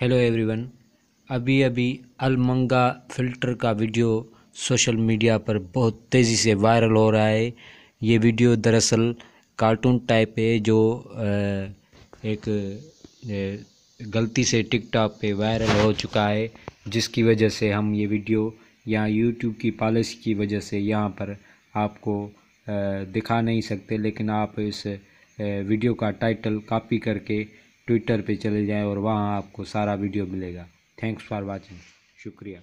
hello everyone अभी अभी अलमंगा फ़िल्टर का वीडियो सोशल मीडिया पर बहुत तेज़ी से वायरल हो रहा है ये वीडियो दरअसल कार्टून टाइप है जो एक गलती से टिकटॉक पे वायरल हो चुका है जिसकी वजह से हम ये वीडियो यहाँ यूट्यूब की पॉलिसी की वजह से यहाँ पर आपको दिखा नहीं सकते लेकिन आप इस वीडियो का टाइटल कॉपी करके ट्विटर पे चले जाएं और वहाँ आपको सारा वीडियो मिलेगा थैंक्स फॉर वाचिंग शुक्रिया